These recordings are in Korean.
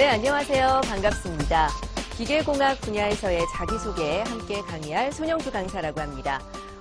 네, 안녕하세요. 반갑습니다. 기계공학 분야에서의 자기소개 함께 강의할 손영주 강사라고 합니다.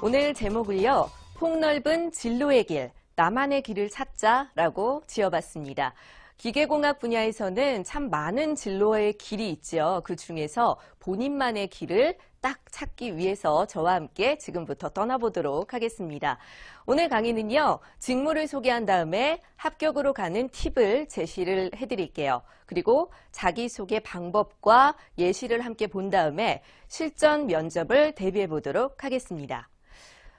오늘 제목을요. 폭넓은 진로의 길, 나만의 길을 찾자라고 지어봤습니다. 기계공학 분야에서는 참 많은 진로의 길이 있지요. 그 중에서 본인만의 길을 딱 찾기 위해서 저와 함께 지금부터 떠나보도록 하겠습니다. 오늘 강의는요, 직무를 소개한 다음에 합격으로 가는 팁을 제시를 해드릴게요. 그리고 자기소개 방법과 예시를 함께 본 다음에 실전 면접을 대비해 보도록 하겠습니다.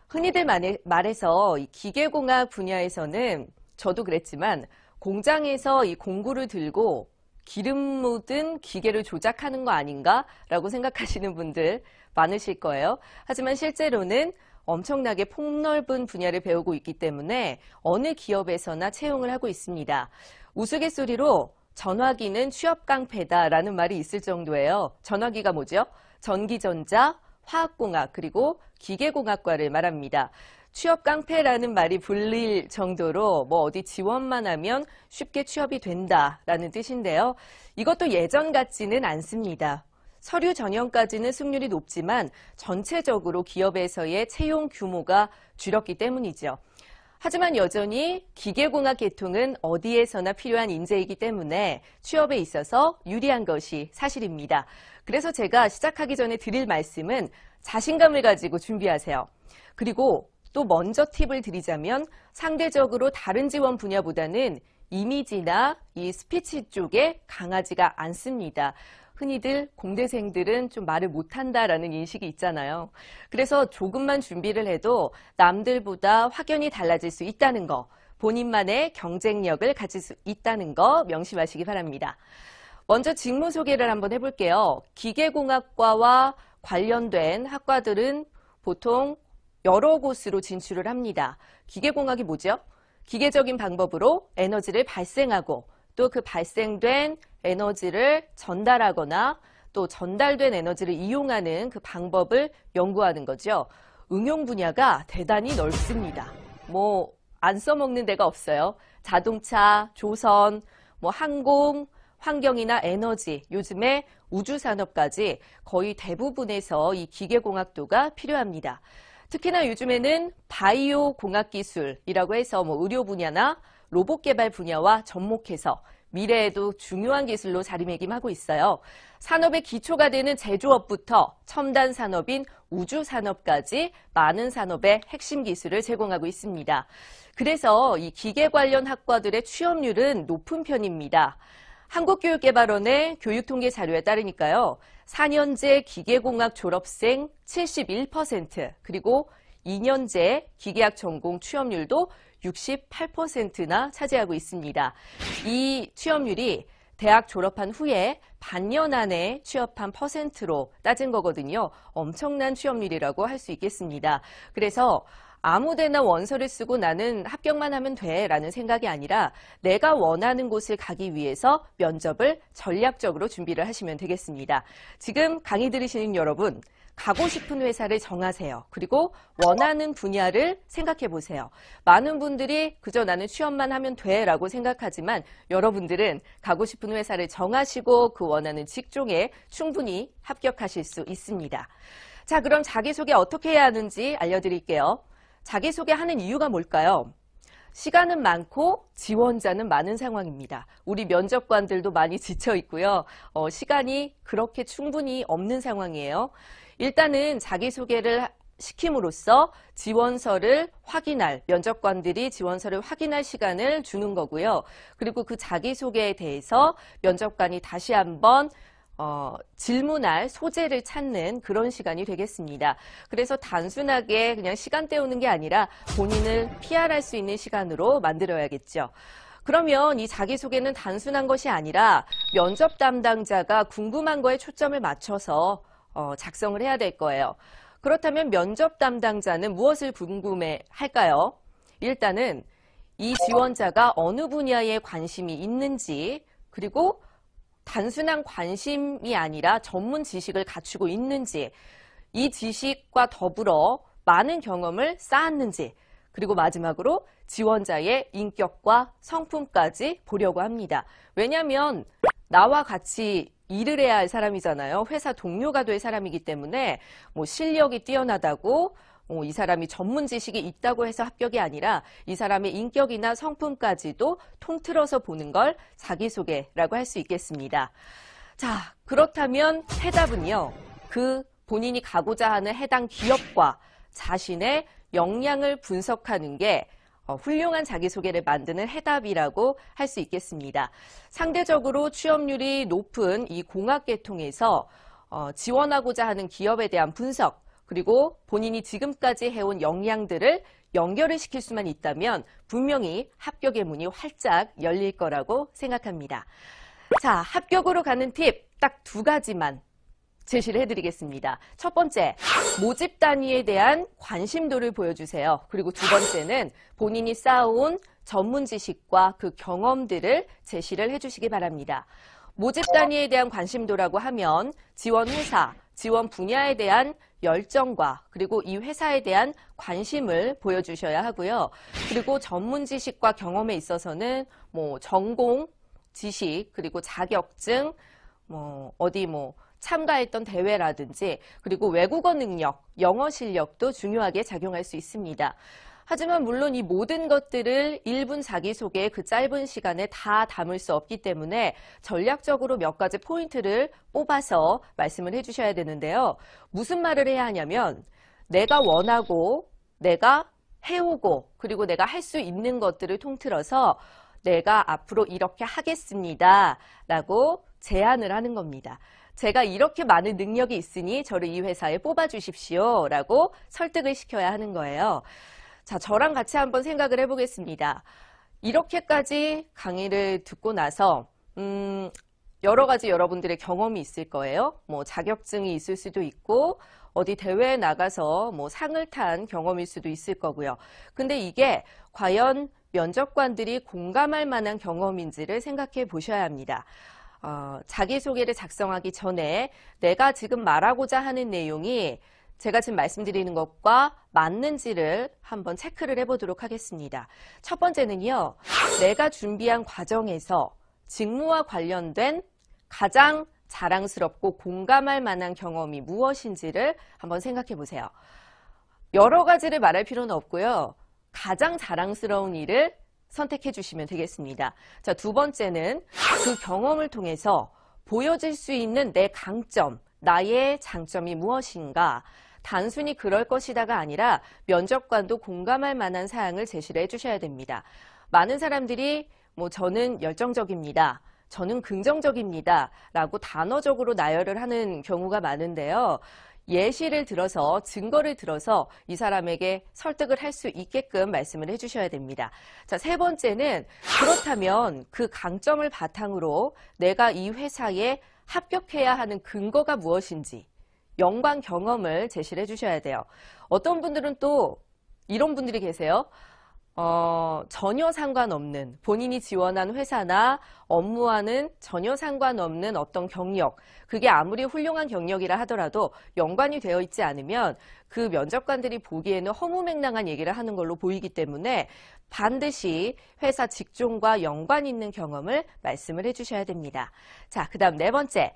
흔히들 말해서 기계공학 분야에서는 저도 그랬지만 공장에서 이 공구를 들고 기름 묻은 기계를 조작하는 거 아닌가라고 생각하시는 분들 많으실 거예요. 하지만 실제로는 엄청나게 폭넓은 분야를 배우고 있기 때문에 어느 기업에서나 채용을 하고 있습니다. 우스갯소리로 전화기는 취업 깡패다라는 말이 있을 정도예요. 전화기가 뭐죠? 전기전자, 화학공학 그리고 기계공학과를 말합니다. 취업 깡패라는 말이 불릴 정도로 뭐 어디 지원만 하면 쉽게 취업이 된다라는 뜻인데요. 이것도 예전 같지는 않습니다. 서류 전형까지는 승률이 높지만 전체적으로 기업에서의 채용 규모가 줄었기 때문이죠. 하지만 여전히 기계공학 계통은 어디에서나 필요한 인재이기 때문에 취업에 있어서 유리한 것이 사실입니다. 그래서 제가 시작하기 전에 드릴 말씀은 자신감을 가지고 준비하세요. 그리고 또 먼저 팁을 드리자면 상대적으로 다른 지원 분야보다는 이미지나 이 스피치 쪽에 강하지가 않습니다. 흔히들 공대생들은 좀 말을 못한다라는 인식이 있잖아요. 그래서 조금만 준비를 해도 남들보다 확연히 달라질 수 있다는 거, 본인만의 경쟁력을 가질 수 있다는 거 명심하시기 바랍니다. 먼저 직무 소개를 한번 해볼게요. 기계공학과와 관련된 학과들은 보통 여러 곳으로 진출을 합니다. 기계공학이 뭐죠? 기계적인 방법으로 에너지를 발생하고 또 그 발생된 에너지를 전달하거나 또 전달된 에너지를 이용하는 그 방법을 연구하는 거죠. 응용 분야가 대단히 넓습니다. 뭐 안 써먹는 데가 없어요. 자동차, 조선, 뭐 항공, 환경이나 에너지, 요즘에 우주산업까지 거의 대부분에서 이 기계공학도가 필요합니다. 특히나 요즘에는 바이오 공학 기술이라고 해서 뭐 의료 분야나 로봇 개발 분야와 접목해서 미래에도 중요한 기술로 자리매김하고 있어요. 산업의 기초가 되는 제조업부터 첨단 산업인 우주 산업까지 많은 산업의 핵심 기술을 제공하고 있습니다. 그래서 이 기계 관련 학과들의 취업률은 높은 편입니다. 한국교육개발원의 교육통계 자료에 따르니까요. 4년제 기계공학 졸업생 71% 그리고 2년제 기계학 전공 취업률도 68%나 차지하고 있습니다. 이 취업률이 대학 졸업한 후에 반년 안에 취업한 퍼센트로 따진 거거든요. 엄청난 취업률이라고 할 수 있겠습니다. 그래서 아무데나 원서를 쓰고 나는 합격만 하면 돼 라는 생각이 아니라 내가 원하는 곳을 가기 위해서 면접을 전략적으로 준비를 하시면 되겠습니다. 지금 강의 들으시는 여러분, 가고 싶은 회사를 정하세요. 그리고 원하는 분야를 생각해 보세요. 많은 분들이 그저 나는 취업만 하면 돼 라고 생각하지만 여러분들은 가고 싶은 회사를 정하시고 그 원하는 직종에 충분히 합격하실 수 있습니다. 자, 그럼 자기소개 어떻게 해야 하는지 알려드릴게요. 자기소개하는 이유가 뭘까요? 시간은 많고 지원자는 많은 상황입니다. 우리 면접관들도 많이 지쳐 있고요. 어, 시간이 그렇게 충분히 없는 상황이에요. 일단은 자기소개를 시킴으로써 지원서를 확인할 면접관들이 지원서를 확인할 시간을 주는 거고요. 그리고 그 자기소개에 대해서 면접관이 다시 한번 어, 질문할 소재를 찾는 그런 시간이 되겠습니다. 그래서 단순하게 그냥 시간 때우는 게 아니라 본인을 PR할 수 있는 시간으로 만들어야겠죠. 그러면 이 자기소개는 단순한 것이 아니라 면접 담당자가 궁금한 거에 초점을 맞춰서 어, 작성을 해야 될 거예요. 그렇다면 면접 담당자는 무엇을 궁금해 할까요? 일단은 이 지원자가 어느 분야에 관심이 있는지 그리고 단순한 관심이 아니라 전문 지식을 갖추고 있는지, 이 지식과 더불어 많은 경험을 쌓았는지, 그리고 마지막으로 지원자의 인격과 성품까지 보려고 합니다. 왜냐하면 나와 같이 일을 해야 할 사람이잖아요. 회사 동료가 될 사람이기 때문에 뭐 실력이 뛰어나다고 어, 이 사람이 전문 지식이 있다고 해서 합격이 아니라 이 사람의 인격이나 성품까지도 통틀어서 보는 걸 자기소개라고 할 수 있겠습니다. 자, 그렇다면 해답은요. 그 본인이 가고자 하는 해당 기업과 자신의 역량을 분석하는 게 어, 훌륭한 자기소개를 만드는 해답이라고 할 수 있겠습니다. 상대적으로 취업률이 높은 이 공학 계통에서 어, 지원하고자 하는 기업에 대한 분석, 그리고 본인이 지금까지 해온 역량들을 연결을 시킬 수만 있다면 분명히 합격의 문이 활짝 열릴 거라고 생각합니다. 자, 합격으로 가는 팁 딱 두 가지만 제시를 해드리겠습니다. 첫 번째, 모집 단위에 대한 관심도를 보여주세요. 그리고 두 번째는 본인이 쌓아온 전문 지식과 그 경험들을 제시를 해주시기 바랍니다. 모집 단위에 대한 관심도라고 하면 지원 회사, 지원 분야에 대한 열정과 그리고 이 회사에 대한 관심을 보여주셔야 하고요. 그리고 전문 지식과 경험에 있어서는 뭐 전공, 지식, 그리고 자격증, 뭐 어디 뭐 참가했던 대회라든지 그리고 외국어 능력, 영어 실력도 중요하게 작용할 수 있습니다. 하지만 물론 이 모든 것들을 1분 자기소개 그 짧은 시간에 다 담을 수 없기 때문에 전략적으로 몇 가지 포인트를 뽑아서 말씀을 해주셔야 되는데요. 무슨 말을 해야 하냐면 내가 원하고 내가 해오고 그리고 내가 할 수 있는 것들을 통틀어서 내가 앞으로 이렇게 하겠습니다. 라고 제안을 하는 겁니다. 제가 이렇게 많은 능력이 있으니 저를 이 회사에 뽑아주십시오. 라고 설득을 시켜야 하는 거예요. 자, 저랑 같이 한번 생각을 해보겠습니다. 이렇게까지 강의를 듣고 나서 음, 여러 가지 여러분들의 경험이 있을 거예요. 뭐 자격증이 있을 수도 있고 어디 대회에 나가서 뭐 상을 탄 경험일 수도 있을 거고요. 근데 이게 과연 면접관들이 공감할 만한 경험인지를 생각해 보셔야 합니다. 어, 자기소개를 작성하기 전에 내가 지금 말하고자 하는 내용이 제가 지금 말씀드리는 것과 맞는지를 한번 체크를 해보도록 하겠습니다. 첫 번째는요. 내가 준비한 과정에서 직무와 관련된 가장 자랑스럽고 공감할 만한 경험이 무엇인지를 한번 생각해 보세요. 여러 가지를 말할 필요는 없고요. 가장 자랑스러운 일을 선택해 주시면 되겠습니다. 자, 두 번째는 그 경험을 통해서 보여질 수 있는 내 강점, 나의 장점이 무엇인가 단순히 그럴 것이다가 아니라 면접관도 공감할 만한 사항을 제시를 해주셔야 됩니다. 많은 사람들이 뭐 저는 열정적입니다. 저는 긍정적입니다. 라고 단어적으로 나열을 하는 경우가 많은데요. 예시를 들어서 증거를 들어서 이 사람에게 설득을 할 수 있게끔 말씀을 해주셔야 됩니다. 자, 세 번째는 그렇다면 그 강점을 바탕으로 내가 이 회사에 합격해야 하는 근거가 무엇인지 연관 경험을 제시를 해주셔야 돼요. 어떤 분들은 또 이런 분들이 계세요. 어, 전혀 상관없는 본인이 지원한 회사나 업무와는 전혀 상관없는 어떤 경력, 그게 아무리 훌륭한 경력이라 하더라도 연관이 되어 있지 않으면 그 면접관들이 보기에는 허무맹랑한 얘기를 하는 걸로 보이기 때문에 반드시 회사 직종과 연관 있는 경험을 말씀을 해주셔야 됩니다. 자, 그 다음 네 번째.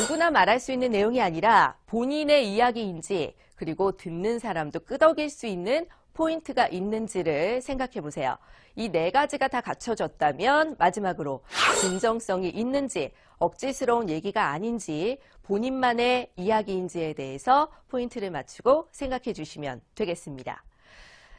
누구나 말할 수 있는 내용이 아니라 본인의 이야기인지 그리고 듣는 사람도 끄덕일 수 있는 포인트가 있는지를 생각해 보세요. 이 네 가지가 다 갖춰졌다면 마지막으로 진정성이 있는지 억지스러운 얘기가 아닌지 본인만의 이야기인지에 대해서 포인트를 맞추고 생각해 주시면 되겠습니다.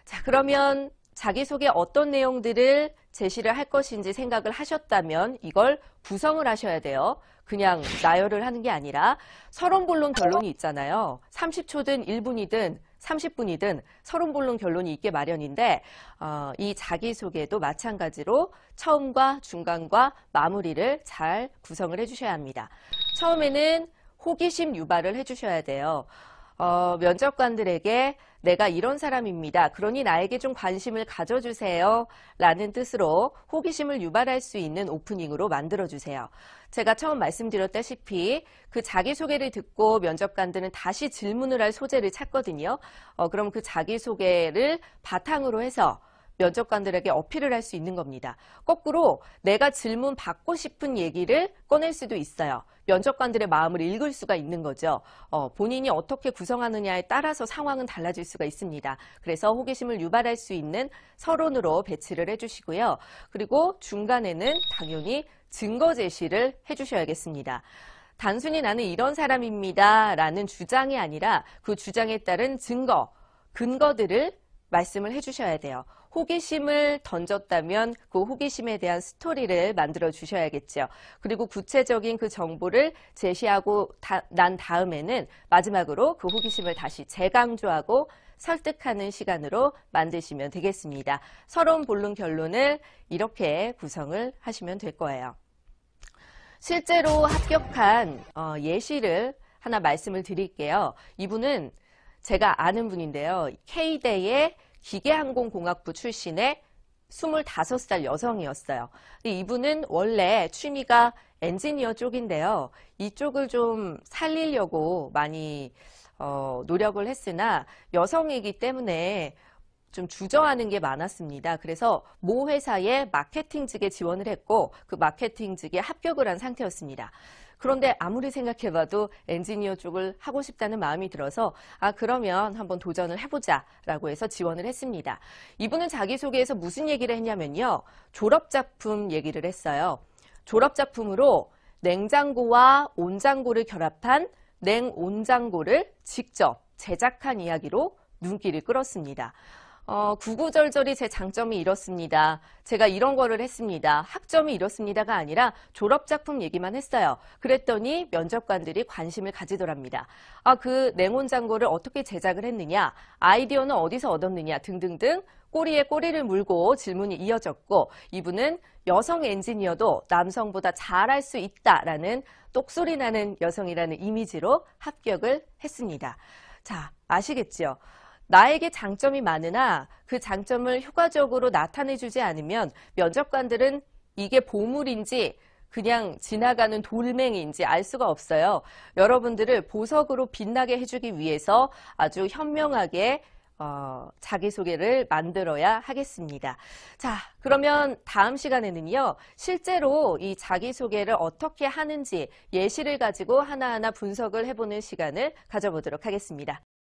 자, 그러면 자기소개 어떤 내용들을 제시를 할 것인지 생각을 하셨다면 이걸 구성을 하셔야 돼요. 그냥 나열을 하는 게 아니라 서론본론 결론이 있잖아요. 30초든 1분이든 30분이든 서론본론 결론이 있게 마련인데 어, 이 자기소개도 마찬가지로 처음과 중간과 마무리를 잘 구성을 해주셔야 합니다. 처음에는 호기심 유발을 해주셔야 돼요. 어, 면접관들에게 내가 이런 사람입니다. 그러니 나에게 좀 관심을 가져주세요. 라는 뜻으로 호기심을 유발할 수 있는 오프닝으로 만들어주세요. 제가 처음 말씀드렸다시피 그 자기소개를 듣고 면접관들은 다시 질문을 할 소재를 찾거든요. 어, 그럼 그 자기소개를 바탕으로 해서 면접관들에게 어필을 할 수 있는 겁니다. 거꾸로 내가 질문 받고 싶은 얘기를 꺼낼 수도 있어요. 면접관들의 마음을 읽을 수가 있는 거죠. 어, 본인이 어떻게 구성하느냐에 따라서 상황은 달라질 수가 있습니다. 그래서 호기심을 유발할 수 있는 서론으로 배치를 해주시고요. 그리고 중간에는 당연히 증거 제시를 해주셔야겠습니다. 단순히 나는 이런 사람입니다 라는 주장이 아니라 그 주장에 따른 증거, 근거들을 말씀을 해주셔야 돼요. 호기심을 던졌다면 그 호기심에 대한 스토리를 만들어 주셔야겠죠. 그리고 구체적인 그 정보를 제시하고 다, 난 다음에는 마지막으로 그 호기심을 다시 재강조하고 설득하는 시간으로 만드시면 되겠습니다. 서론, 본론, 결론을 이렇게 구성을 하시면 될 거예요. 실제로 합격한 어, 예시를 하나 말씀을 드릴게요. 이분은 제가 아는 분인데요. K대의 기계항공공학부 출신의 25살 여성이었어요. 이분은 원래 취미가 엔지니어 쪽인데요. 이쪽을 좀 살리려고 많이 어, 노력을 했으나 여성이기 때문에 좀 주저하는 게 많았습니다. 그래서 모 회사에 마케팅직에 지원을 했고 그 마케팅직에 합격을 한 상태였습니다. 그런데 아무리 생각해봐도 엔지니어 쪽을 하고 싶다는 마음이 들어서 아 그러면 한번 도전을 해보자라고 해서 지원을 했습니다. 이분은 자기소개에서 무슨 얘기를 했냐면요. 졸업작품 얘기를 했어요. 졸업작품으로 냉장고와 온장고를 결합한 냉온장고를 직접 제작한 이야기로 눈길을 끌었습니다. 어, 구구절절이 제 장점이 이렇습니다. 제가 이런 거를 했습니다. 학점이 이렇습니다가 아니라 졸업작품 얘기만 했어요. 그랬더니 면접관들이 관심을 가지더랍니다. 아, 그 냉온장고를 어떻게 제작을 했느냐, 아이디어는 어디서 얻었느냐 등등등 꼬리에 꼬리를 물고 질문이 이어졌고 이분은 여성 엔지니어도 남성보다 잘할 수 있다라는 똑소리 나는 여성이라는 이미지로 합격을 했습니다. 자, 아시겠죠 나에게 장점이 많으나 그 장점을 효과적으로 나타내주지 않으면 면접관들은 이게 보물인지 그냥 지나가는 돌멩이인지 알 수가 없어요. 여러분들을 보석으로 빛나게 해주기 위해서 아주 현명하게 어, 자기소개를 만들어야 하겠습니다. 자, 그러면 다음 시간에는요, 실제로 이 자기소개를 어떻게 하는지 예시를 가지고 하나하나 분석을 해보는 시간을 가져보도록 하겠습니다.